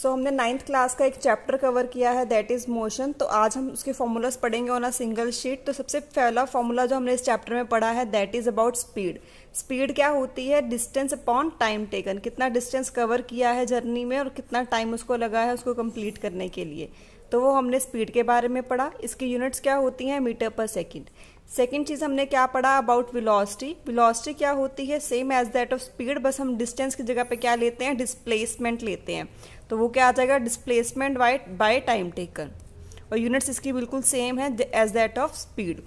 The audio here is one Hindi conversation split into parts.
सो so, हमने नाइन्थ क्लास का एक चैप्टर कवर किया है दैट इज़ मोशन तो आज हम उसके फॉर्मूलाज पढ़ेंगे ऑन अ सिंगल शीट तो सबसे पहला फॉर्मूला जो हमने इस चैप्टर में पढ़ा है that is about speed speed क्या होती है डिस्टेंस अपॉन टाइम टेकन कितना डिस्टेंस कवर किया है जर्नी में और कितना टाइम उसको लगा है उसको कंप्लीट करने के लिए तो वो हमने स्पीड के बारे में पढ़ा इसकी यूनिट्स क्या होती हैं मीटर पर सेकेंड सेकेंड चीज़ हमने क्या पढ़ा अबाउट विलॉसिटी विलॉसिटी क्या होती है same as that of speed बस हम डिस्टेंस की जगह पे क्या लेते हैं डिस्प्लेसमेंट लेते हैं तो वो क्या आ जाएगा displacement by by time taken और यूनिट्स इसकी बिल्कुल सेम है as that of speed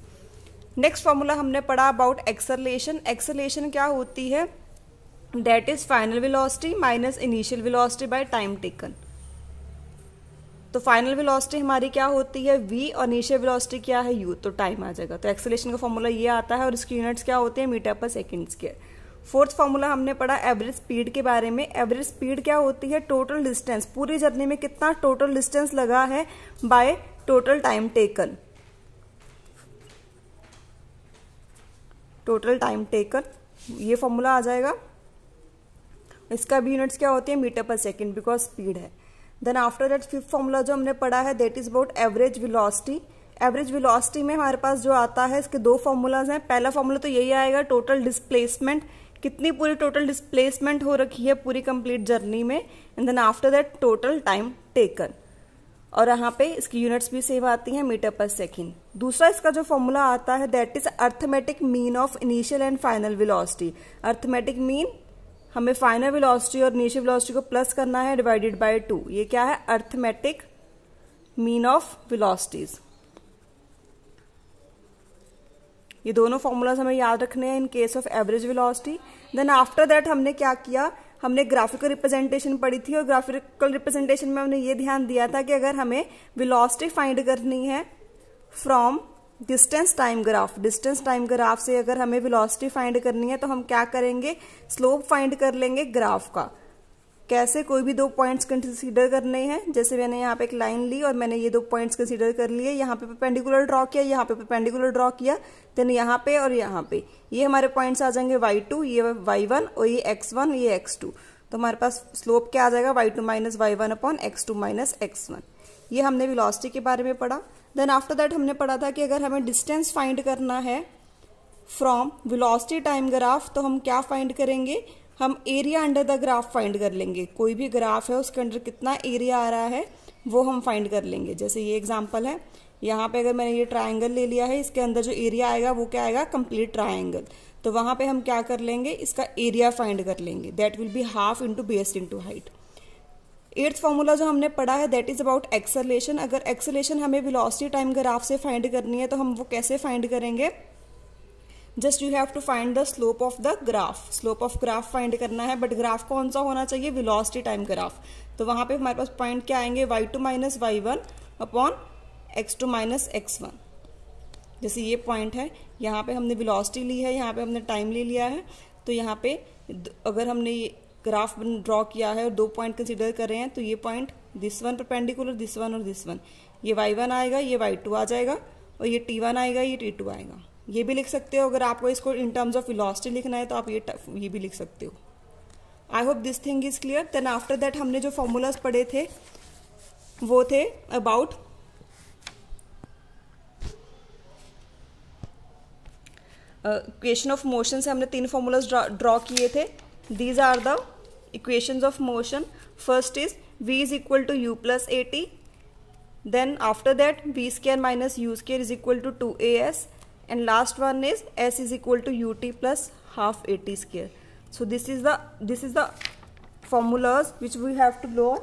next formula हमने पढ़ा अबाउट एक्सलेशन एक्सलेशन क्या होती है that is final velocity minus initial velocity by time taken तो फाइनल विलॉसिटी हमारी क्या होती है वी और इनिशियल विलॉसिटी क्या है यू तो टाइम आ जाएगा तो एक्सलेशन का फॉर्मूला ये आता है और इसकी यूनिट्स क्या होते हैं मीटर पर सेकेंड्स के फोर्थ फार्मूला हमने पढ़ा एवरेज स्पीड के बारे में एवरेज स्पीड क्या होती है टोटल डिस्टेंस पूरी जर्नी में कितना टोटल डिस्टेंस लगा है by total time taken total time taken ये फॉर्मूला आ जाएगा इसका भी यूनिट्स क्या होती है metre per second because speed है then after that fifth formula जो हमने पढ़ा है that is about average velocity average velocity में हमारे पास जो आता है इसके दो फॉर्मूलाज हैं पहला फॉर्मूला तो यही आएगा टोटल डिस्प्लेसमेंट कितनी पूरी टोटल डिस्प्लेसमेंट हो रखी है पूरी कंप्लीट जर्नी में and then after that total time taken और यहाँ पे इसकी यूनिट्स भी सेव आती हैं मीटर पर सेकेंड दूसरा इसका जो फॉर्मूला आता है that is arithmetic mean of initial and final velocity arithmetic mean हमें फाइनल वेलोसिटी और इनिशियल वेलोसिटी को प्लस करना है डिवाइडेड बाय टू ये क्या है अर्थमेटिक मीन ऑफ विलॉसिटीज ये दोनों फॉर्मूलाज हमें याद रखने हैं in case of average velocity then after that हमने क्या किया हमने ग्राफिकल रिप्रेजेंटेशन पढ़ी थी और ग्राफिकल रिप्रेजेंटेशन में हमने ये ध्यान दिया था कि अगर हमें विलॉसिटी फाइंड करनी है from distance time graph distance time graph से अगर हमें विलॉसिटी फाइंड करनी है तो हम क्या करेंगे स्लोप फाइंड कर लेंगे ग्राफ का कैसे कोई भी दो पॉइंट्स कंसीडर करने हैं जैसे मैंने यहाँ पे एक लाइन ली और मैंने ये दो पॉइंट्स कंसीडर कर लिए यहाँ पे पेंडिकुलर ड्रॉ किया यहाँ पे पेंडिकुलर ड्रॉ किया देन यहाँ पे और यहाँ पे ये हमारे पॉइंट्स आ जाएंगे वाई टू ये वाई वन और ये एक्स वन ये एक्स टू तो हमारे पास स्लोप क्या आ जाएगा Y two minus Y one upon X two minus X one ये हमने विलॉसिटी के बारे में पढ़ा देन आफ्टर दैट हमने पढ़ा था कि अगर हमें डिस्टेंस फाइंड करना है फ्रॉम विलॉसिटी टाइम ग्राफ तो हम क्या फाइंड करेंगे हम area under the graph find कर लेंगे कोई भी ग्राफ है उसके अंडर कितना एरिया आ रहा है वो हम फाइंड कर लेंगे जैसे ये एग्जाम्पल है यहाँ पे अगर मैंने ये ट्राइंगल ले लिया है इसके अंदर जो एरिया आएगा वो क्या आएगा कंप्लीट ट्राइंगल तो वहाँ पे हम क्या कर लेंगे इसका एरिया फाइंड कर लेंगे that will be half into base into height eighth formula जो हमने पढ़ा है दैट इज अबाउट एक्सलेशन अगर एक्सलेशन हमें विलॉसिटी टाइम ग्राफ से फाइंड करनी है तो हम वो कैसे फाइंड करेंगे just you have to find the slope of the graph slope of graph find करना है बट ग्राफ कौन सा होना चाहिए विलॉसिटी टाइम ग्राफ तो वहाँ पे हमारे पास पॉइंट क्या आएंगे Y two minus Y one upon X two minus X one जैसे ये पॉइंट है यहाँ पे हमने विलॉसिटी ली है यहाँ पे हमने टाइम ले लिया है तो यहाँ पे अगर हमने ये ग्राफ ड्रॉ किया है और दो पॉइंट कंसिडर कर रहे हैं तो ये पॉइंट दिस वन पर पेंडिकुलर दिस वन और दिस वन ये वाई वन आएगा ये वाई टू आ जाएगा और ये टी वन आएगा ये टी टू आएगा ये भी लिख सकते हो अगर आपको इसको इन टर्म्स ऑफ वेलोसिटी लिखना है तो आप ये ये भी लिख सकते हो I hope this thing is clear then after that हमने जो फॉर्मूलाज पढ़े थे वो थे अबाउट इक्वेशन ऑफ मोशन से हमने तीन फॉर्मूलाज ड्रॉ किए थे these are the equation of motion first is v u plus a t then after that v square minus u square is equal to two a s and last one is s is equal to ut plus half at square so this is the this is the formulas which we have to learn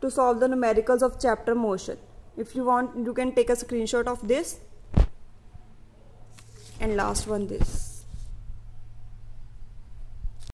to solve the numericals of chapter motion if you want you can take a screenshot of this and last one this